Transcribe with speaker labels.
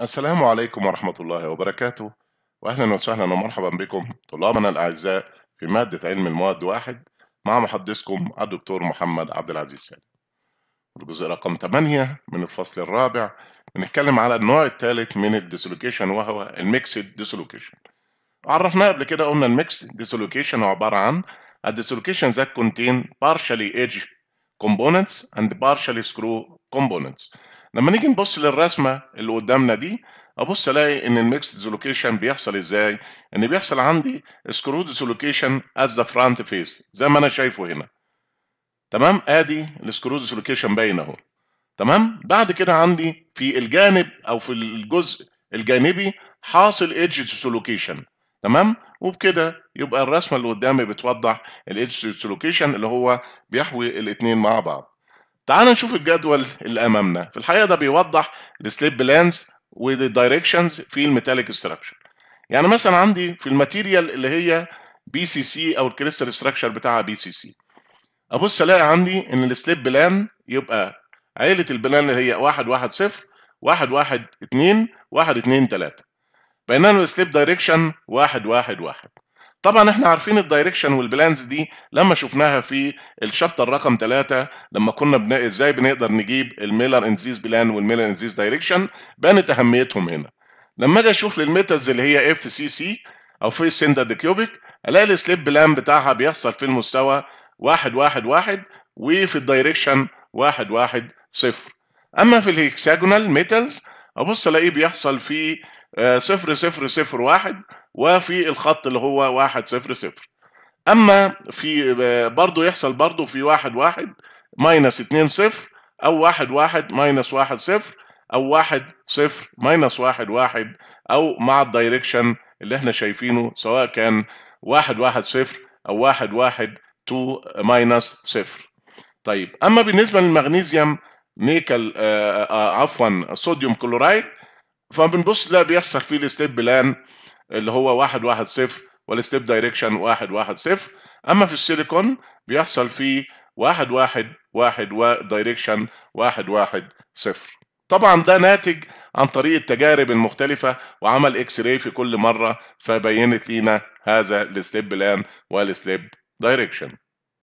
Speaker 1: السلام عليكم ورحمة الله وبركاته وأهلا وسهلا ومرحبا بكم طلابنا الأعزاء في مادة علم المواد واحد مع محدثكم الدكتور محمد عبد العزيز سالم الجزء رقم 8 من الفصل الرابع بنتكلم على النوع الثالث من الديسلوكيشن وهو الميكسد ديسلوكيشن عرفناه قبل كده قلنا الميكس ديسلوكيشن عبارة عن a dislocation that بارشالي partially كومبوننتس components and partially كومبوننتس components لما نيجي نبص للرسمه اللي قدامنا دي ابص الاقي ان الميكس ديسلوكيشن بيحصل ازاي؟ ان بيحصل عندي سكرو ديسلوكيشن از ذا فرونت فيس زي ما انا شايفه هنا. تمام؟ ادي السكرو ديسلوكيشن باين اهو. تمام؟ بعد كده عندي في الجانب او في الجزء الجانبي حاصل ايدج ديسلوكيشن. تمام؟ وبكده يبقى الرسمه اللي قدامي بتوضح الايدج ديسلوكيشن اللي هو بيحوي الاثنين مع بعض. تعالوا نشوف الجدول اللي امامنا في الحقيقه ده بيوضح السليب بلانز والدايركشنز في الميتاليك ستراكشر يعني مثلا عندي في الماتيريال اللي هي بي سي سي او الكريستال ستراكشر بتاعها بي سي سي ابص الاقي عندي ان السليب بلان يبقى عيله البلان اللي هي 1 1 0 1 1 2 1 2 3 بينما السليب دايركشن 1 1 1 طبعا احنا عارفين الدايركشن والبلانز دي لما شفناها في الشابتر رقم 3 لما كنا بنا... ازاي بنقدر نجيب الميلر انزيز بلان والميلر انزيز دايركشن بانت اهميتهم هنا لما اجي اشوف للميتالز اللي هي اف سي سي او في سندر كيوبيك الاقي السليب بلان بتاعها بيحصل في المستوى 1 1 1 وفي الدايركشن 1 1 0 اما في الهكساجونال ميتالز ابص الاقيه بيحصل في 0 0 0 1 وفي الخط اللي هو واحد صفر صفر اما في برضه يحصل برضه في واحد واحد ماينس اتنين صفر او واحد واحد ماينس واحد صفر او واحد صفر ماينس واحد واحد او مع الدايركشن اللي احنا شايفينه سواء كان واحد واحد صفر او واحد واحد 2 ماينس صفر طيب اما بالنسبه للمغنيسيوم نيكل آآ آه، آآ آه، عفوا صوديوم كلورايد فبنبص لا بيحصل فيه الستيب بلان اللي هو واحد واحد صفر والستيب دايركشن واحد واحد صفر اما في السيليكون بيحصل فيه واحد واحد واحد ودايركشن واحد واحد صفر طبعا ده ناتج عن طريق التجارب المختلفة وعمل اكس راي في كل مرة فبينت لينا هذا الستيب بلان والستيب دايركشن